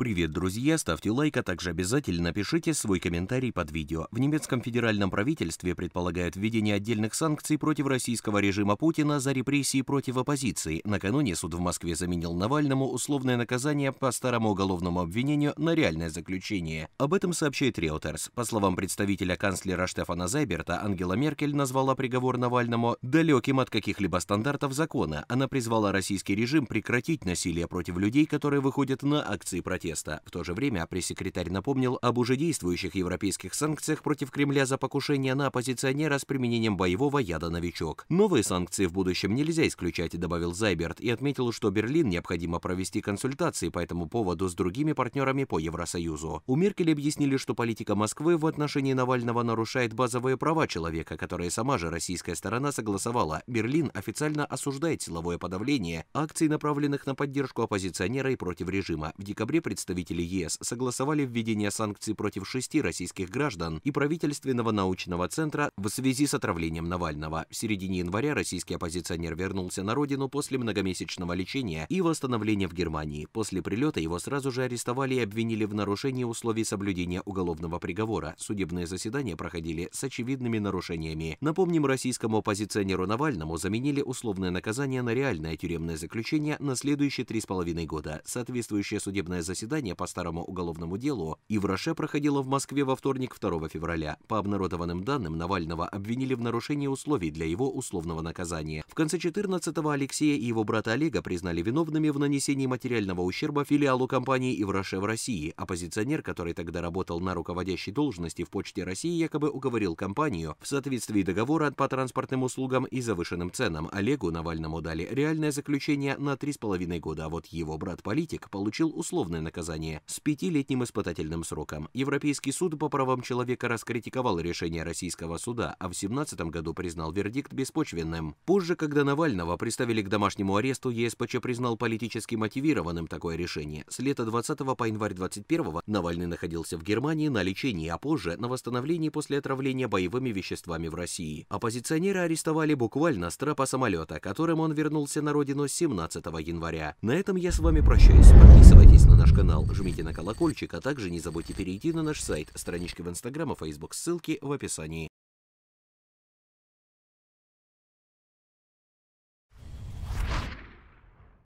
Привет, друзья! Ставьте лайк, а также обязательно пишите свой комментарий под видео. В немецком федеральном правительстве предполагают введение отдельных санкций против российского режима Путина за репрессии против оппозиции. Накануне суд в Москве заменил Навальному условное наказание по старому уголовному обвинению на реальное заключение. Об этом сообщает Reuters. По словам представителя канцлера Штефана Зайберта, Ангела Меркель назвала приговор Навальному далеким от каких-либо стандартов закона. Она призвала российский режим прекратить насилие против людей, которые выходят на акции протеста протеста. В то же время пресс-секретарь напомнил об уже действующих европейских санкциях против Кремля за покушение на оппозиционера с применением боевого яда «Новичок». Новые санкции в будущем нельзя исключать, добавил Зайберт и отметил, что Берлин необходимо провести консультации по этому поводу с другими партнерами по Евросоюзу. У Меркель объяснили, что политика Москвы в отношении Навального нарушает базовые права человека, которые сама же российская сторона согласовала. Берлин официально осуждает силовое подавление акции, направленных на поддержку оппозиционера и против режима. В декабре представитель представители ЕС согласовали введение санкций против шести российских граждан и правительственного научного центра в связи с отравлением Навального. В середине января российский оппозиционер вернулся на родину после многомесячного лечения и восстановления в Германии. После прилета его сразу же арестовали и обвинили в нарушении условий соблюдения уголовного приговора. Судебные заседания проходили с очевидными нарушениями. Напомним, российскому оппозиционеру Навальному заменили условное наказание на реальное тюремное заключение на следующие три с половиной года. Соответствующее судебное заседание заседание по старому уголовному делу Ивраше проходило в Москве во вторник 2 февраля. По обнародованным данным, Навального обвинили в нарушении условий для его условного наказания. В конце 14-го Алексея и его брата Олега признали виновными в нанесении материального ущерба филиалу компании Ивраше в России. Оппозиционер, который тогда работал на руководящей должности в Почте России, якобы уговорил компанию в соответствии договора по транспортным услугам и завышенным ценам. Олегу Навальному дали реальное заключение на 3,5 года, а вот его брат-политик получил условное наказание наказания с пятилетним испытательным сроком. Европейский суд по правам человека раскритиковал решение российского суда, а в 2017 году признал вердикт беспочвенным. Позже, когда Навального приставили к домашнему аресту, ЕСПЧ признал политически мотивированным такое решение. С лета 20 по январь 21 Навальный находился в Германии на лечении, а позже на восстановлении после отравления боевыми веществами в России. Оппозиционеры арестовали буквально с трапа самолета, которым он вернулся на родину 17 января. На этом я с вами прощаюсь. Подписывайтесь на наш канал канал, жмите на колокольчик, а также не забудьте перейти на наш сайт, странички в Инстаграм и Фейсбук, ссылки в описании.